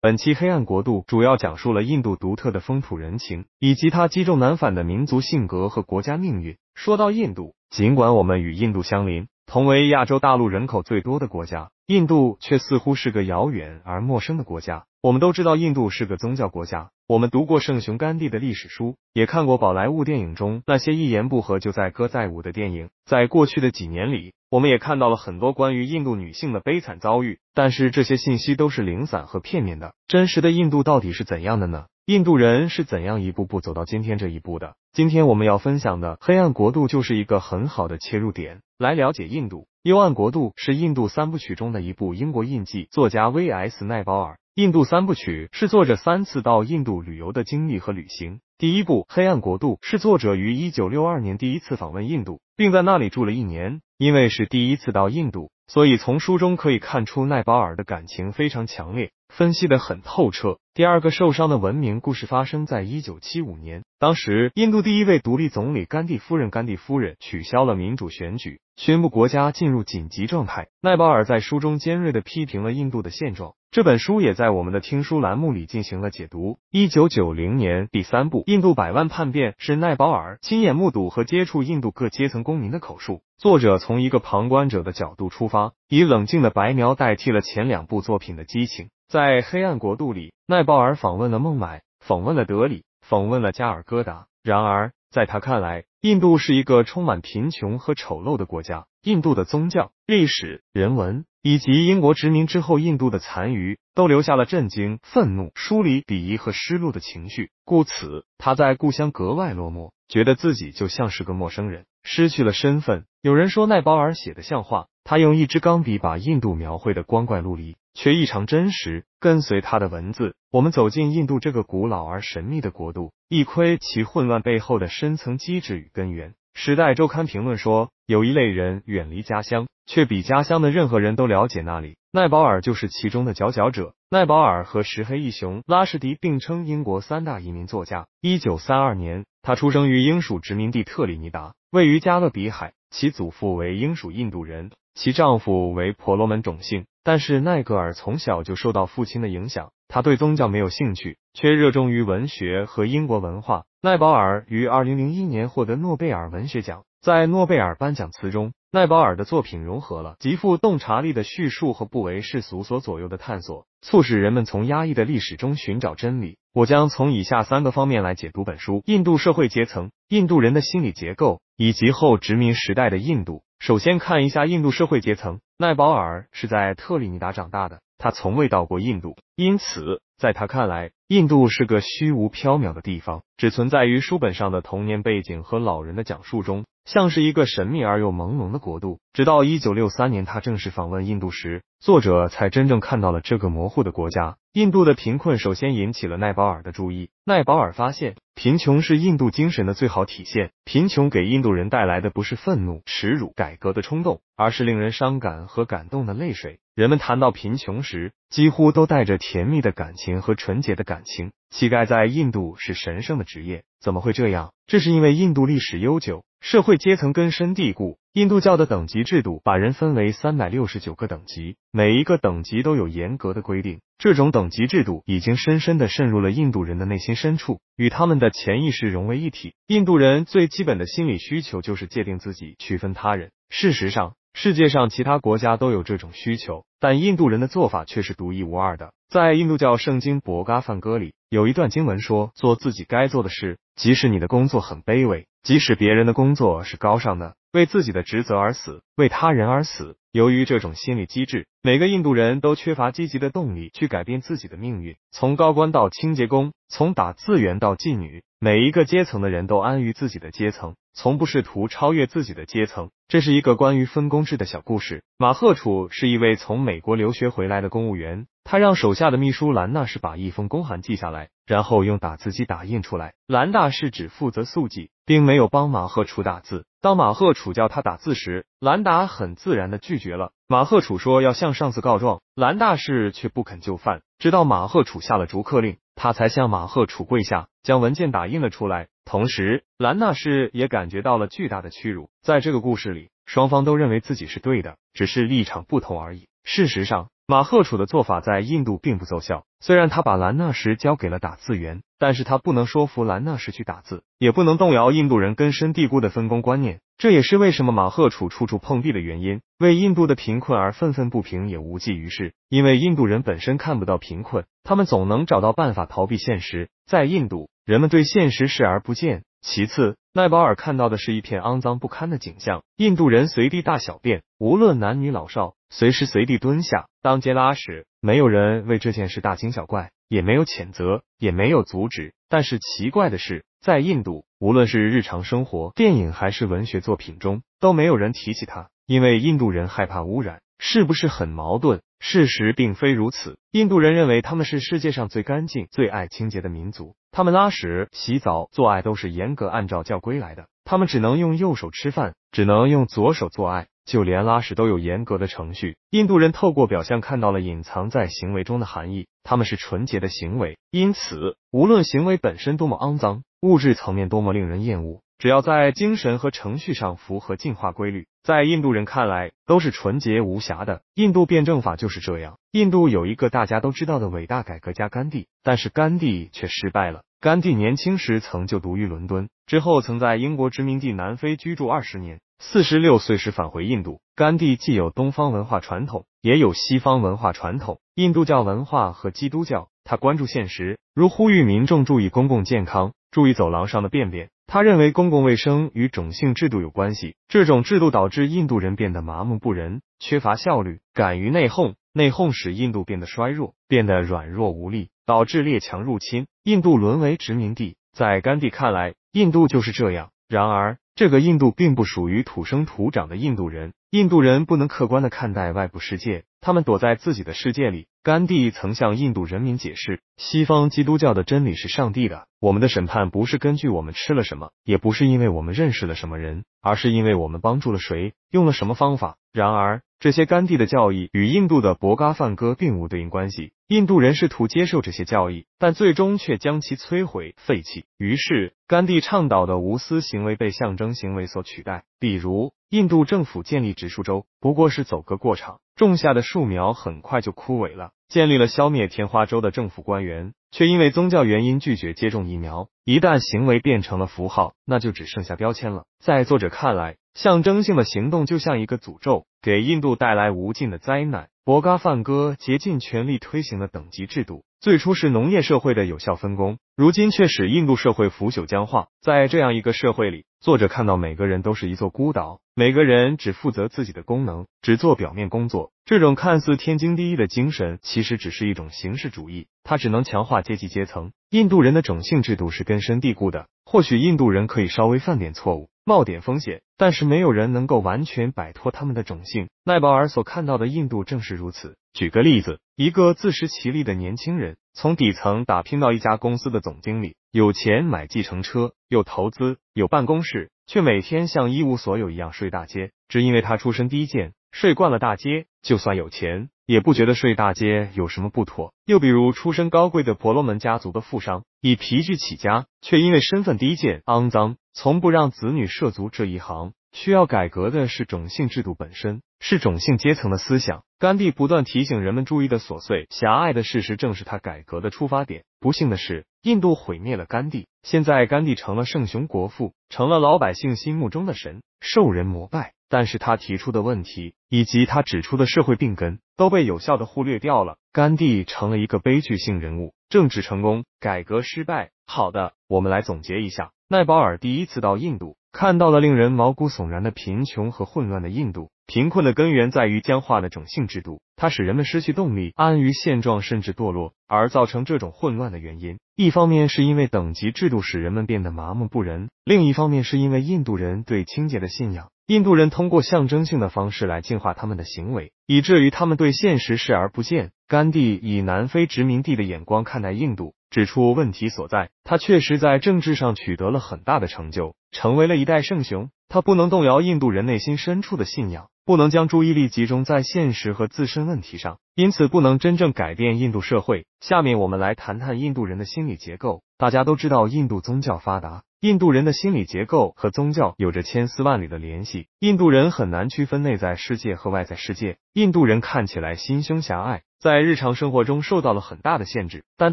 本期《黑暗国度》主要讲述了印度独特的风土人情，以及它积重难返的民族性格和国家命运。说到印度，尽管我们与印度相邻，同为亚洲大陆人口最多的国家，印度却似乎是个遥远而陌生的国家。我们都知道印度是个宗教国家，我们读过圣雄甘地的历史书，也看过宝莱坞电影中那些一言不合就在歌在舞的电影。在过去的几年里，我们也看到了很多关于印度女性的悲惨遭遇，但是这些信息都是零散和片面的。真实的印度到底是怎样的呢？印度人是怎样一步步走到今天这一步的？今天我们要分享的《黑暗国度》就是一个很好的切入点，来了解印度。《幽暗国度》是印度三部曲中的一部，英国印记作家 V.S. 奈保尔。印度三部曲是作者三次到印度旅游的经历和旅行。第一部《黑暗国度》是作者于1962年第一次访问印度，并在那里住了一年。因为是第一次到印度，所以从书中可以看出奈保尔的感情非常强烈，分析的很透彻。第二个受伤的文明故事发生在一九七五年，当时印度第一位独立总理甘地夫人，甘地夫人取消了民主选举，宣布国家进入紧急状态。奈保尔在书中尖锐的批评了印度的现状。这本书也在我们的听书栏目里进行了解读。一九九零年，第三部《印度百万叛变》是奈保尔亲眼目睹和接触印度各阶层公民的口述。作者从一个旁观者的角度出发，以冷静的白描代替了前两部作品的激情。在《黑暗国度》里，奈鲍尔访问了孟买，访问了德里，访问了加尔各答。然而，在他看来，印度是一个充满贫穷和丑陋的国家。印度的宗教、历史、人文，以及英国殖民之后印度的残余，都留下了震惊、愤怒、疏离、鄙夷和失落的情绪。故此，他在故乡格外落寞，觉得自己就像是个陌生人，失去了身份。有人说奈保尔写的像画，他用一支钢笔把印度描绘的光怪陆离，却异常真实。跟随他的文字，我们走进印度这个古老而神秘的国度，一窥其混乱背后的深层机制与根源。《时代周刊》评论说，有一类人远离家乡，却比家乡的任何人都了解那里。奈保尔就是其中的佼佼者。奈保尔和石黑一雄、拉什迪并称英国三大移民作家。一九三二年。他出生于英属殖民地特立尼达，位于加勒比海。其祖父为英属印度人，其丈夫为婆罗门种姓。但是奈格尔从小就受到父亲的影响，他对宗教没有兴趣，却热衷于文学和英国文化。奈保尔于二零零一年获得诺贝尔文学奖。在诺贝尔颁奖词中，奈保尔的作品融合了极富洞察力的叙述和不为世俗所左右的探索，促使人们从压抑的历史中寻找真理。我将从以下三个方面来解读本书：印度社会阶层、印度人的心理结构以及后殖民时代的印度。首先看一下印度社会阶层。奈保尔是在特立尼达长大的，他从未到过印度，因此在他看来，印度是个虚无缥缈的地方，只存在于书本上的童年背景和老人的讲述中，像是一个神秘而又朦胧的国度。直到一九六三年他正式访问印度时，作者才真正看到了这个模糊的国家。印度的贫困首先引起了奈保尔的注意。奈保尔发现，贫穷是印度精神的最好体现。贫穷给印度人带来的不是愤怒、耻辱、改革的冲动，而是令人伤感和感动的泪水。人们谈到贫穷时，几乎都带着甜蜜的感情和纯洁的感情。乞丐在印度是神圣的职业，怎么会这样？这是因为印度历史悠久，社会阶层根深蒂固。印度教的等级制度把人分为三百六十九个等级，每一个等级都有严格的规定。这种等级制度已经深深的渗入了印度人的内心深处，与他们的潜意识融为一体。印度人最基本的心理需求就是界定自己、区分他人。事实上，世界上其他国家都有这种需求。但印度人的做法却是独一无二的。在印度教圣经《博伽梵歌》里，有一段经文说：“做自己该做的事，即使你的工作很卑微，即使别人的工作是高尚的，为自己的职责而死，为他人而死。”由于这种心理机制，每个印度人都缺乏积极的动力去改变自己的命运。从高官到清洁工，从打字员到妓女。每一个阶层的人都安于自己的阶层，从不试图超越自己的阶层。这是一个关于分工制的小故事。马赫楚是一位从美国留学回来的公务员，他让手下的秘书兰纳士把一封公函记下来，然后用打字机打印出来。兰大士只负责速记，并没有帮马赫楚打字。当马赫楚叫他打字时，兰达很自然的拒绝了。马赫楚说要向上司告状，兰大士却不肯就范，直到马赫楚下了逐客令。他才向马赫楚跪下，将文件打印了出来。同时，兰纳什也感觉到了巨大的屈辱。在这个故事里，双方都认为自己是对的，只是立场不同而已。事实上，马赫楚的做法在印度并不奏效。虽然他把兰纳什交给了打字员。但是他不能说服兰纳什去打字，也不能动摇印度人根深蒂固的分工观念。这也是为什么马赫楚处处碰壁的原因。为印度的贫困而愤愤不平也无济于事，因为印度人本身看不到贫困，他们总能找到办法逃避现实。在印度，人们对现实视而不见。其次，奈保尔看到的是一片肮脏不堪的景象：印度人随地大小便，无论男女老少，随时随地蹲下当街拉屎，没有人为这件事大惊小怪。也没有谴责，也没有阻止。但是奇怪的是，在印度，无论是日常生活、电影还是文学作品中，都没有人提起他，因为印度人害怕污染。是不是很矛盾？事实并非如此。印度人认为他们是世界上最干净、最爱清洁的民族。他们拉屎、洗澡、做爱都是严格按照教规来的。他们只能用右手吃饭，只能用左手做爱，就连拉屎都有严格的程序。印度人透过表象看到了隐藏在行为中的含义。他们是纯洁的行为，因此无论行为本身多么肮脏，物质层面多么令人厌恶。只要在精神和程序上符合进化规律，在印度人看来都是纯洁无瑕的。印度辩证法就是这样。印度有一个大家都知道的伟大改革家甘地，但是甘地却失败了。甘地年轻时曾就读于伦敦，之后曾在英国殖民地南非居住二十年。四十六岁时返回印度，甘地既有东方文化传统，也有西方文化传统，印度教文化和基督教。他关注现实，如呼吁民众注意公共健康，注意走廊上的便便。他认为公共卫生与种姓制度有关系，这种制度导致印度人变得麻木不仁、缺乏效率、敢于内讧，内讧使印度变得衰弱、变得软弱无力，导致列强入侵，印度沦为殖民地。在甘地看来，印度就是这样。然而，这个印度并不属于土生土长的印度人，印度人不能客观的看待外部世界，他们躲在自己的世界里。甘地曾向印度人民解释，西方基督教的真理是上帝的，我们的审判不是根据我们吃了什么，也不是因为我们认识了什么人，而是因为我们帮助了谁，用了什么方法。然而。这些甘地的教义与印度的博嘎梵歌并无对应关系。印度人试图接受这些教义，但最终却将其摧毁、废弃。于是，甘地倡导的无私行为被象征行为所取代。比如，印度政府建立植树周，不过是走个过场，种下的树苗很快就枯萎了。建立了消灭天花州的政府官员。却因为宗教原因拒绝接种疫苗。一旦行为变成了符号，那就只剩下标签了。在作者看来，象征性的行动就像一个诅咒，给印度带来无尽的灾难。博嘎梵戈竭尽全力推行了等级制度，最初是农业社会的有效分工，如今却使印度社会腐朽僵化。在这样一个社会里，作者看到每个人都是一座孤岛，每个人只负责自己的功能，只做表面工作。这种看似天经地义的精神，其实只是一种形式主义。他只能强化阶级阶层。印度人的种姓制度是根深蒂固的。或许印度人可以稍微犯点错误，冒点风险，但是没有人能够完全摆脱他们的种姓。奈保尔所看到的印度正是如此。举个例子，一个自食其力的年轻人，从底层打拼到一家公司的总经理，有钱买计程车，有投资，有办公室，却每天像一无所有一样睡大街，只因为他出身低贱，睡惯了大街，就算有钱。也不觉得睡大街有什么不妥。又比如出身高贵的婆罗门家族的富商，以皮具起家，却因为身份低贱、肮脏，从不让子女涉足这一行。需要改革的是种姓制度本身，是种姓阶层的思想。甘地不断提醒人们注意的琐碎、狭隘的事实，正是他改革的出发点。不幸的是，印度毁灭了甘地。现在，甘地成了圣雄国父，成了老百姓心目中的神，受人膜拜。但是他提出的问题以及他指出的社会病根都被有效的忽略掉了。甘地成了一个悲剧性人物，政治成功，改革失败。好的，我们来总结一下：奈保尔第一次到印度，看到了令人毛骨悚然的贫穷和混乱的印度。贫困的根源在于僵化的种姓制度，它使人们失去动力，安于现状，甚至堕落。而造成这种混乱的原因，一方面是因为等级制度使人们变得麻木不仁，另一方面是因为印度人对清洁的信仰。印度人通过象征性的方式来净化他们的行为，以至于他们对现实视而不见。甘地以南非殖民地的眼光看待印度，指出问题所在。他确实在政治上取得了很大的成就，成为了一代圣雄。他不能动摇印度人内心深处的信仰。不能将注意力集中在现实和自身问题上，因此不能真正改变印度社会。下面我们来谈谈印度人的心理结构。大家都知道，印度宗教发达，印度人的心理结构和宗教有着千丝万缕的联系。印度人很难区分内在世界和外在世界。印度人看起来心胸狭隘，在日常生活中受到了很大的限制，但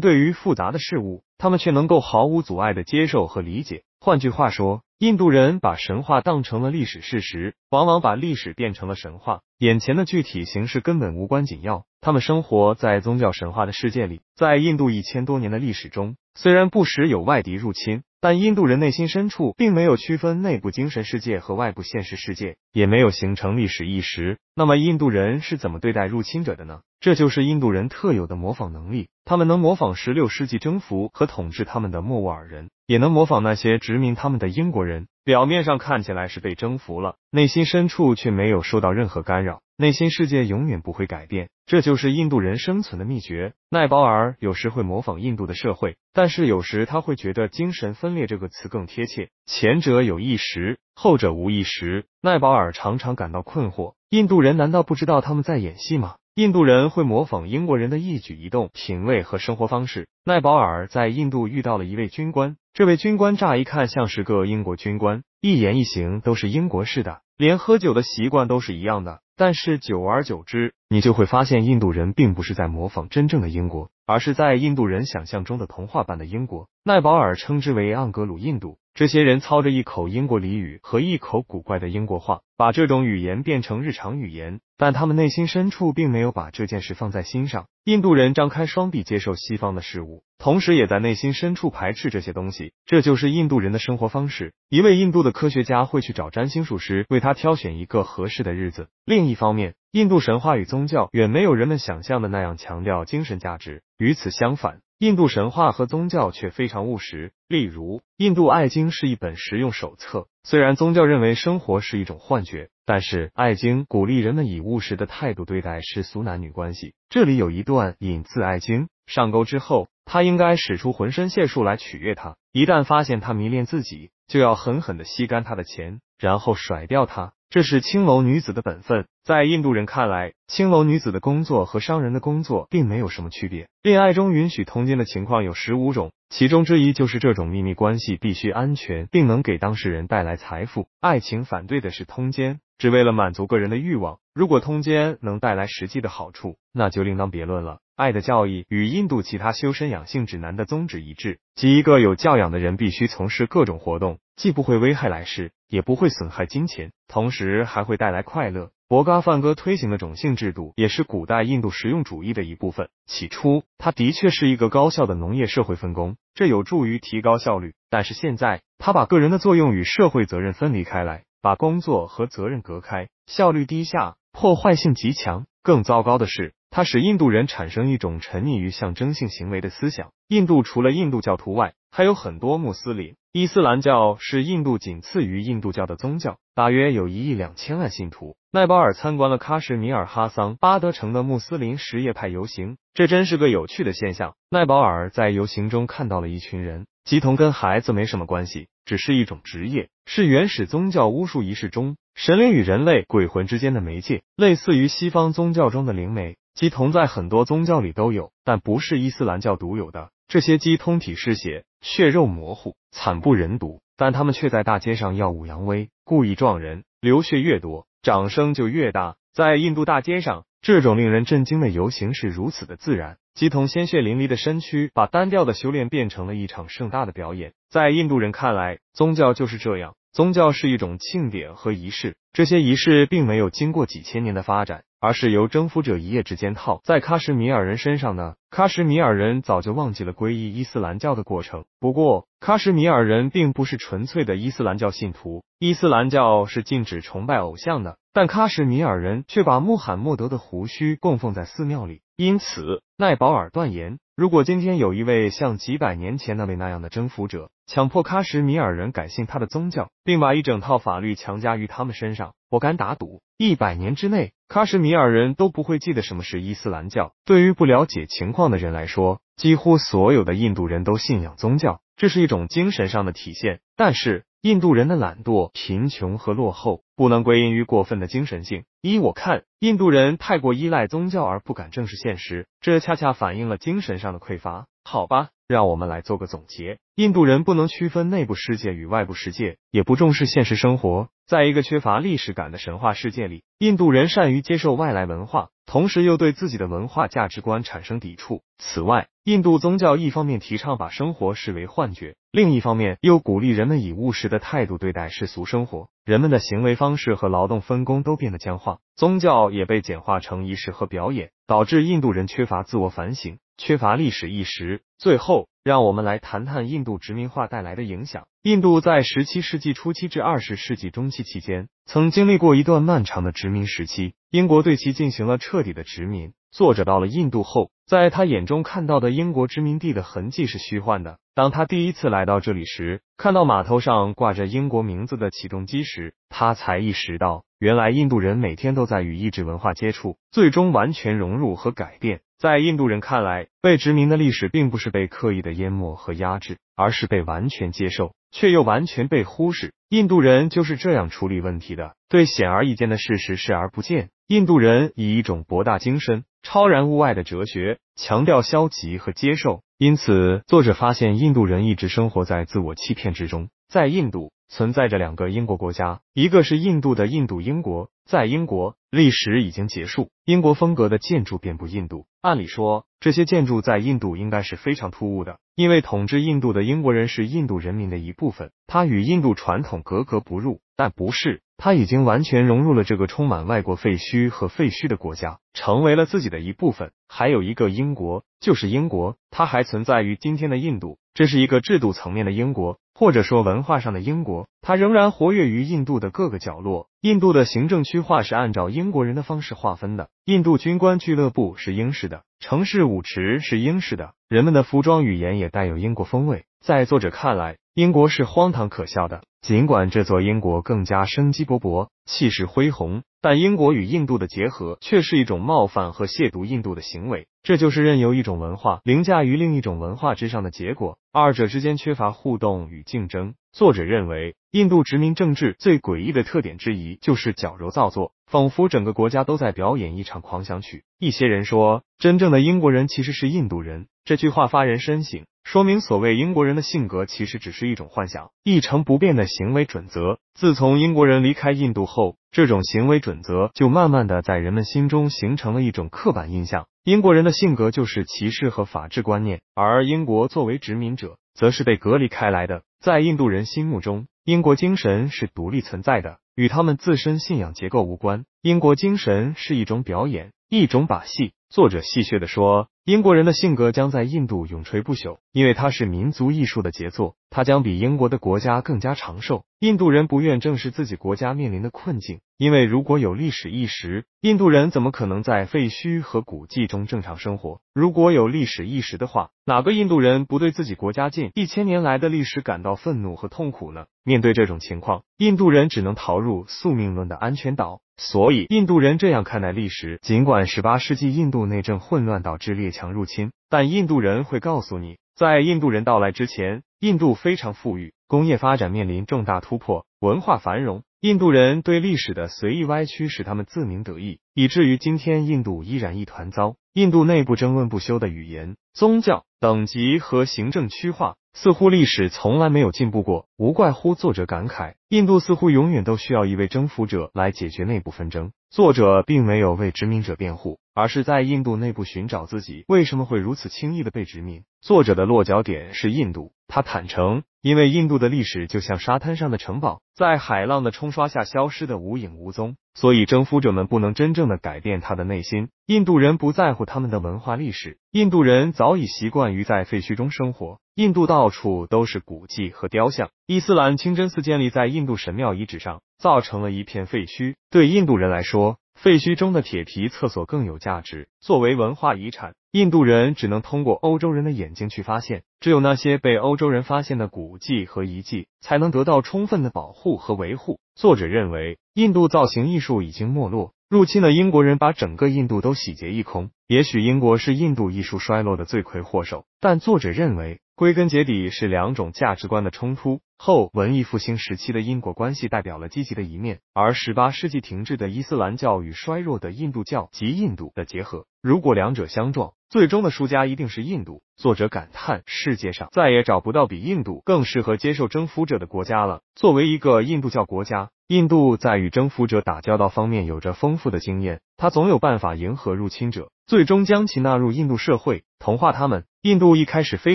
对于复杂的事物，他们却能够毫无阻碍的接受和理解。换句话说。印度人把神话当成了历史事实，往往把历史变成了神话。眼前的具体形式根本无关紧要，他们生活在宗教神话的世界里。在印度一千多年的历史中，虽然不时有外敌入侵。但印度人内心深处并没有区分内部精神世界和外部现实世界，也没有形成历史意识。那么印度人是怎么对待入侵者的呢？这就是印度人特有的模仿能力，他们能模仿16世纪征服和统治他们的莫卧尔人，也能模仿那些殖民他们的英国人。表面上看起来是被征服了，内心深处却没有受到任何干扰，内心世界永远不会改变，这就是印度人生存的秘诀。奈保尔有时会模仿印度的社会，但是有时他会觉得“精神分裂”这个词更贴切，前者有意识，后者无意识。奈保尔常常感到困惑：印度人难道不知道他们在演戏吗？印度人会模仿英国人的一举一动、品味和生活方式。奈保尔在印度遇到了一位军官，这位军官乍一看像是个英国军官，一言一行都是英国式的，连喝酒的习惯都是一样的。但是久而久之，你就会发现印度人并不是在模仿真正的英国，而是在印度人想象中的童话般的英国。奈保尔称之为“盎格鲁印度”。这些人操着一口英国俚语和一口古怪的英国话，把这种语言变成日常语言，但他们内心深处并没有把这件事放在心上。印度人张开双臂接受西方的事物，同时也在内心深处排斥这些东西。这就是印度人的生活方式。一位印度的科学家会去找占星术师为他挑选一个合适的日子。另一方面，印度神话与宗教远没有人们想象的那样强调精神价值。与此相反。印度神话和宗教却非常务实。例如，印度《爱经》是一本实用手册。虽然宗教认为生活是一种幻觉，但是《爱经》鼓励人们以务实的态度对待世俗男女关系。这里有一段引自《爱经》：上钩之后，他应该使出浑身解数来取悦他。一旦发现他迷恋自己。就要狠狠的吸干他的钱，然后甩掉他，这是青楼女子的本分。在印度人看来，青楼女子的工作和商人的工作并没有什么区别。恋爱中允许通奸的情况有十五种，其中之一就是这种秘密关系必须安全，并能给当事人带来财富。爱情反对的是通奸，只为了满足个人的欲望。如果通奸能带来实际的好处，那就另当别论了。爱的教义与印度其他修身养性指南的宗旨一致，即一个有教养的人必须从事各种活动，既不会危害来世，也不会损害金钱，同时还会带来快乐。博嘎梵歌推行的种姓制度也是古代印度实用主义的一部分。起初，它的确是一个高效的农业社会分工，这有助于提高效率。但是现在，他把个人的作用与社会责任分离开来，把工作和责任隔开，效率低下，破坏性极强。更糟糕的是。它使印度人产生一种沉溺于象征性行为的思想。印度除了印度教徒外，还有很多穆斯林。伊斯兰教是印度仅次于印度教的宗教，大约有一亿两千万信徒。奈保尔参观了喀什米尔哈桑巴德城的穆斯林什叶派游行，这真是个有趣的现象。奈保尔在游行中看到了一群人，吉童跟孩子没什么关系，只是一种职业，是原始宗教巫术仪式中神灵与人类鬼魂之间的媒介，类似于西方宗教中的灵媒。鸡童在很多宗教里都有，但不是伊斯兰教独有的。这些鸡通体是血，血肉模糊，惨不忍睹，但他们却在大街上耀武扬威，故意撞人，流血越多，掌声就越大。在印度大街上，这种令人震惊的游行是如此的自然。鸡童鲜血淋漓的身躯，把单调的修炼变成了一场盛大的表演。在印度人看来，宗教就是这样，宗教是一种庆典和仪式。这些仪式并没有经过几千年的发展。而是由征服者一夜之间套在喀什米尔人身上呢？喀什米尔人早就忘记了皈依伊斯兰教的过程。不过，喀什米尔人并不是纯粹的伊斯兰教信徒。伊斯兰教是禁止崇拜偶像的，但喀什米尔人却把穆罕默德的胡须供奉在寺庙里。因此，奈保尔断言，如果今天有一位像几百年前那位那样的征服者，强迫喀什米尔人改信他的宗教，并把一整套法律强加于他们身上，我敢打赌。一百年之内，喀什米尔人都不会记得什么是伊斯兰教。对于不了解情况的人来说，几乎所有的印度人都信仰宗教，这是一种精神上的体现。但是，印度人的懒惰、贫穷和落后，不能归因于过分的精神性。依我看，印度人太过依赖宗教而不敢正视现实，这恰恰反映了精神上的匮乏。好吧，让我们来做个总结。印度人不能区分内部世界与外部世界，也不重视现实生活。在一个缺乏历史感的神话世界里，印度人善于接受外来文化，同时又对自己的文化价值观产生抵触。此外，印度宗教一方面提倡把生活视为幻觉，另一方面又鼓励人们以务实的态度对待世俗生活。人们的行为方式和劳动分工都变得僵化，宗教也被简化成仪式和表演，导致印度人缺乏自我反省。缺乏历史意识。最后，让我们来谈谈印度殖民化带来的影响。印度在十七世纪初期至二十世纪中期期间，曾经历过一段漫长的殖民时期，英国对其进行了彻底的殖民。作者到了印度后，在他眼中看到的英国殖民地的痕迹是虚幻的。当他第一次来到这里时，看到码头上挂着英国名字的起重机时，他才意识到，原来印度人每天都在与意志文化接触，最终完全融入和改变。在印度人看来，被殖民的历史并不是被刻意的淹没和压制，而是被完全接受，却又完全被忽视。印度人就是这样处理问题的，对显而易见的事实视而不见。印度人以一种博大精深、超然物外的哲学，强调消极和接受。因此，作者发现印度人一直生活在自我欺骗之中。在印度。存在着两个英国国家，一个是印度的印度英国，在英国历史已经结束，英国风格的建筑遍布印度。按理说，这些建筑在印度应该是非常突兀的，因为统治印度的英国人是印度人民的一部分，他与印度传统格格不入。但不是，他已经完全融入了这个充满外国废墟和废墟的国家，成为了自己的一部分。还有一个英国，就是英国，它还存在于今天的印度，这是一个制度层面的英国。或者说文化上的英国，它仍然活跃于印度的各个角落。印度的行政区划是按照英国人的方式划分的，印度军官俱乐部是英式的，城市舞池是英式的，人们的服装语言也带有英国风味。在作者看来，英国是荒唐可笑的。尽管这座英国更加生机勃勃、气势恢宏，但英国与印度的结合却是一种冒犯和亵渎印度的行为。这就是任由一种文化凌驾于另一种文化之上的结果，二者之间缺乏互动与竞争。作者认为，印度殖民政治最诡异的特点之一就是矫揉造作，仿佛整个国家都在表演一场狂想曲。一些人说，真正的英国人其实是印度人，这句话发人深省，说明所谓英国人的性格其实只是一种幻想，一成不变的行为准则。自从英国人离开印度后，这种行为准则就慢慢的在人们心中形成了一种刻板印象。英国人的性格就是歧视和法治观念，而英国作为殖民者，则是被隔离开来的。在印度人心目中，英国精神是独立存在的，与他们自身信仰结构无关。英国精神是一种表演，一种把戏。作者戏谑地说。英国人的性格将在印度永垂不朽，因为它是民族艺术的杰作，它将比英国的国家更加长寿。印度人不愿正视自己国家面临的困境，因为如果有历史意识，印度人怎么可能在废墟和古迹中正常生活？如果有历史意识的话，哪个印度人不对自己国家近一千年来的历史感到愤怒和痛苦呢？面对这种情况，印度人只能逃入宿命论的安全岛。所以，印度人这样看待历史。尽管十八世纪印度内政混乱导致列。强入侵，但印度人会告诉你，在印度人到来之前，印度非常富裕，工业发展面临重大突破，文化繁荣。印度人对历史的随意歪曲使他们自鸣得意，以至于今天印度依然一团糟。印度内部争论不休的语言、宗教、等级和行政区划，似乎历史从来没有进步过，无怪乎作者感慨，印度似乎永远都需要一位征服者来解决内部纷争。作者并没有为殖民者辩护，而是在印度内部寻找自己为什么会如此轻易的被殖民。作者的落脚点是印度。他坦诚，因为印度的历史就像沙滩上的城堡，在海浪的冲刷下消失的无影无踪，所以征服者们不能真正的改变他的内心。印度人不在乎他们的文化历史，印度人早已习惯于在废墟中生活。印度到处都是古迹和雕像，伊斯兰清真寺建立在印度神庙遗址上，造成了一片废墟。对印度人来说，废墟中的铁皮厕所更有价值。作为文化遗产，印度人只能通过欧洲人的眼睛去发现。只有那些被欧洲人发现的古迹和遗迹，才能得到充分的保护和维护。作者认为，印度造型艺术已经没落。入侵的英国人把整个印度都洗劫一空。也许英国是印度艺术衰落的罪魁祸首，但作者认为，归根结底是两种价值观的冲突。后文艺复兴时期的因果关系代表了积极的一面，而十八世纪停滞的伊斯兰教与衰弱的印度教及印度的结合，如果两者相撞，最终的输家一定是印度。作者感叹：世界上再也找不到比印度更适合接受征服者的国家了。作为一个印度教国家，印度在与征服者打交道方面有着丰富的经验。他总有办法迎合入侵者，最终将其纳入印度社会，同化他们。印度一开始非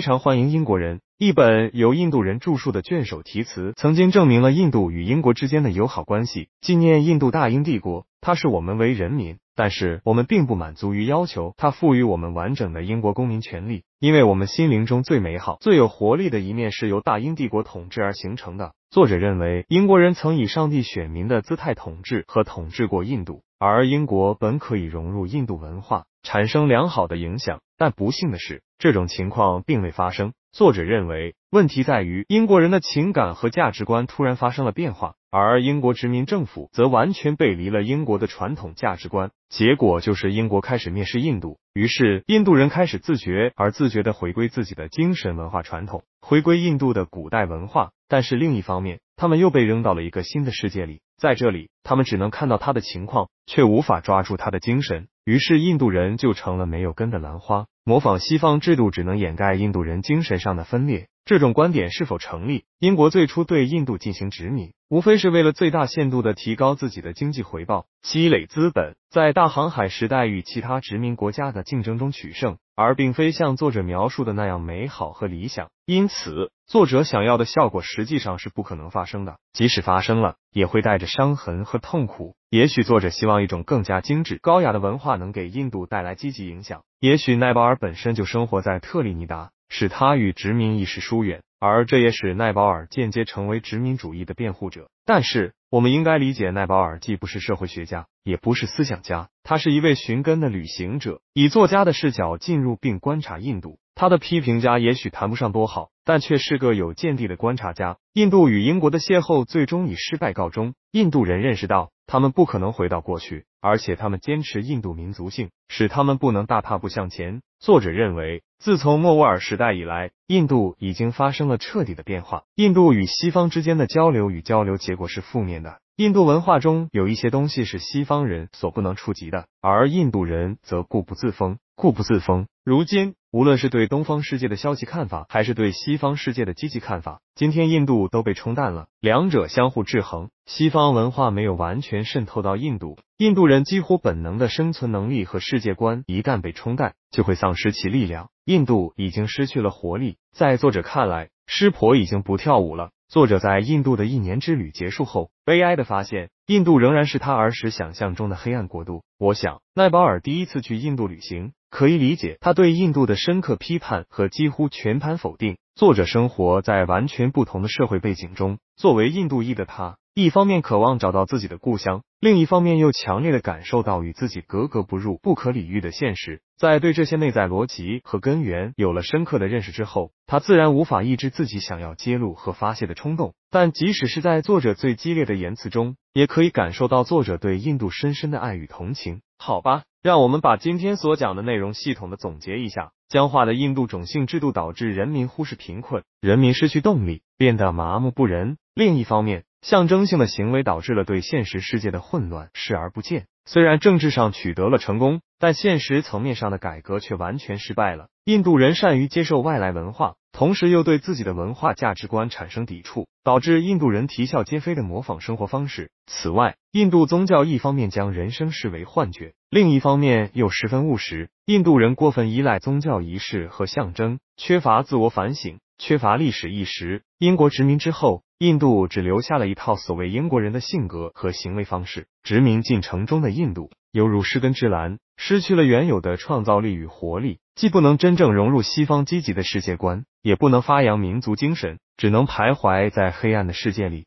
常欢迎英国人。一本由印度人著述的卷首题词曾经证明了印度与英国之间的友好关系。纪念印度大英帝国，它视我们为人民，但是我们并不满足于要求它赋予我们完整的英国公民权利，因为我们心灵中最美好、最有活力的一面是由大英帝国统治而形成的。作者认为，英国人曾以上帝选民的姿态统治和统治过印度。而英国本可以融入印度文化，产生良好的影响，但不幸的是，这种情况并未发生。作者认为，问题在于英国人的情感和价值观突然发生了变化，而英国殖民政府则完全背离了英国的传统价值观。结果就是英国开始蔑视印度，于是印度人开始自觉而自觉的回归自己的精神文化传统，回归印度的古代文化。但是另一方面，他们又被扔到了一个新的世界里，在这里，他们只能看到他的情况，却无法抓住他的精神。于是，印度人就成了没有根的兰花，模仿西方制度只能掩盖印度人精神上的分裂。这种观点是否成立？英国最初对印度进行殖民，无非是为了最大限度的提高自己的经济回报，积累资本，在大航海时代与其他殖民国家的竞争中取胜。而并非像作者描述的那样美好和理想，因此作者想要的效果实际上是不可能发生的。即使发生了，也会带着伤痕和痛苦。也许作者希望一种更加精致、高雅的文化能给印度带来积极影响。也许奈保尔本身就生活在特立尼达，使他与殖民意识疏远。而这也使奈保尔间接成为殖民主义的辩护者。但是，我们应该理解奈保尔既不是社会学家，也不是思想家，他是一位寻根的旅行者，以作家的视角进入并观察印度。他的批评家也许谈不上多好，但却是个有见地的观察家。印度与英国的邂逅最终以失败告终。印度人认识到，他们不可能回到过去。而且他们坚持印度民族性，使他们不能大踏步向前。作者认为，自从莫卧儿时代以来，印度已经发生了彻底的变化。印度与西方之间的交流与交流结果是负面的。印度文化中有一些东西是西方人所不能触及的，而印度人则固不自封。固不自封。如今，无论是对东方世界的消极看法，还是对西方世界的积极看法，今天印度都被冲淡了。两者相互制衡，西方文化没有完全渗透到印度，印度人几乎本能的生存能力和世界观一旦被冲淡，就会丧失其力量。印度已经失去了活力。在作者看来，湿婆已经不跳舞了。作者在印度的一年之旅结束后，悲哀的发现，印度仍然是他儿时想象中的黑暗国度。我想，奈保尔第一次去印度旅行，可以理解他对印度的深刻批判和几乎全盘否定。作者生活在完全不同的社会背景中，作为印度裔的他。一方面渴望找到自己的故乡，另一方面又强烈的感受到与自己格格不入、不可理喻的现实。在对这些内在逻辑和根源有了深刻的认识之后，他自然无法抑制自己想要揭露和发泄的冲动。但即使是在作者最激烈的言辞中，也可以感受到作者对印度深深的爱与同情。好吧，让我们把今天所讲的内容系统的总结一下：僵化的印度种姓制度导致人民忽视贫困，人民失去动力，变得麻木不仁。另一方面，象征性的行为导致了对现实世界的混乱视而不见。虽然政治上取得了成功，但现实层面上的改革却完全失败了。印度人善于接受外来文化，同时又对自己的文化价值观产生抵触，导致印度人啼笑皆非的模仿生活方式。此外，印度宗教一方面将人生视为幻觉，另一方面又十分务实。印度人过分依赖宗教仪式和象征，缺乏自我反省。缺乏历史意识，英国殖民之后，印度只留下了一套所谓英国人的性格和行为方式。殖民进程中的印度，犹如失根之兰，失去了原有的创造力与活力，既不能真正融入西方积极的世界观，也不能发扬民族精神，只能徘徊在黑暗的世界里。